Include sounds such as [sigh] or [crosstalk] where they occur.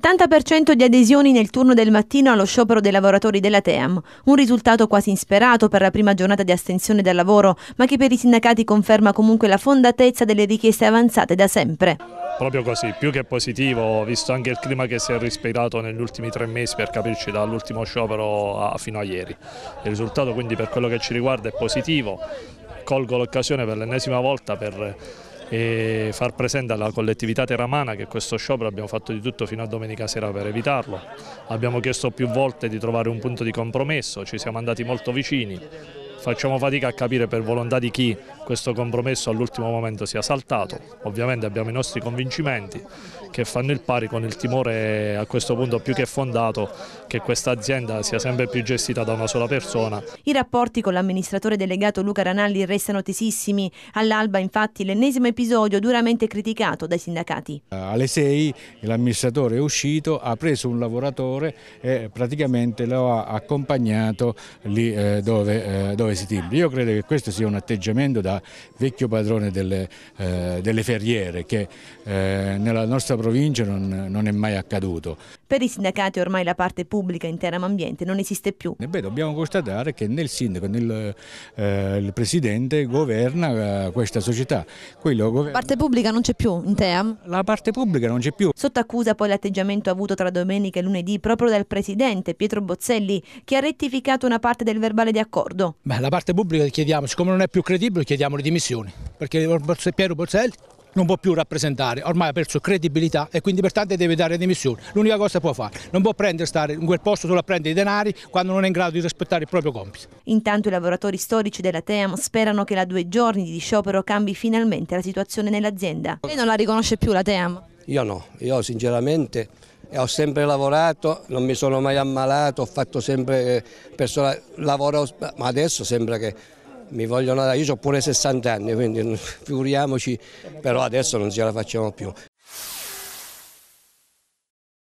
70% di adesioni nel turno del mattino allo sciopero dei lavoratori della TEAM, un risultato quasi insperato per la prima giornata di astensione dal lavoro, ma che per i sindacati conferma comunque la fondatezza delle richieste avanzate da sempre. Proprio così, più che positivo, visto anche il clima che si è respirato negli ultimi tre mesi, per capirci dall'ultimo sciopero a, fino a ieri. Il risultato quindi per quello che ci riguarda è positivo, colgo l'occasione per l'ennesima volta per e far presente alla collettività teramana che questo sciopero abbiamo fatto di tutto fino a domenica sera per evitarlo. Abbiamo chiesto più volte di trovare un punto di compromesso, ci siamo andati molto vicini, facciamo fatica a capire per volontà di chi questo compromesso all'ultimo momento sia saltato. Ovviamente abbiamo i nostri convincimenti che fanno il pari con il timore a questo punto più che fondato che questa azienda sia sempre più gestita da una sola persona. I rapporti con l'amministratore delegato Luca Ranalli restano tesissimi. All'alba infatti l'ennesimo episodio duramente criticato dai sindacati. Eh, alle 6 l'amministratore è uscito, ha preso un lavoratore e praticamente lo ha accompagnato lì eh, dove, eh, dove irreversibili. Io credo che questo sia un atteggiamento da vecchio padrone delle, eh, delle ferriere che eh, nella nostra provincia non, non è mai accaduto. Per i sindacati ormai la parte pubblica in tema ambiente non esiste più. Beh, dobbiamo constatare che nel sindaco, nel eh, presidente governa eh, questa società. Governa... La parte pubblica non c'è più in TEAM? La parte pubblica non c'è più. Sotto accusa poi l'atteggiamento avuto tra domenica e lunedì proprio dal presidente Pietro Bozzelli che ha rettificato una parte del verbale di accordo. Beh, la parte pubblica chiediamo, siccome non è più credibile chiediamo le dimissioni perché Pietro Bozzelli non può più rappresentare, ormai ha perso credibilità e quindi pertanto deve dare dimissioni. L'unica cosa che può fare, non può prendere stare in quel posto solo a prendere i denari quando non è in grado di rispettare il proprio compito. Intanto i lavoratori storici della TEAM sperano che la due giorni di sciopero cambi finalmente la situazione nell'azienda. Lei non la riconosce più la TEAM? Io no, io sinceramente eh, ho sempre lavorato, non mi sono mai ammalato, ho fatto sempre eh, persone, lavoro, ma adesso sembra che mi vogliono dare, io ho pure 60 anni, quindi [laughs] figuriamoci, però adesso non ce la facciamo più.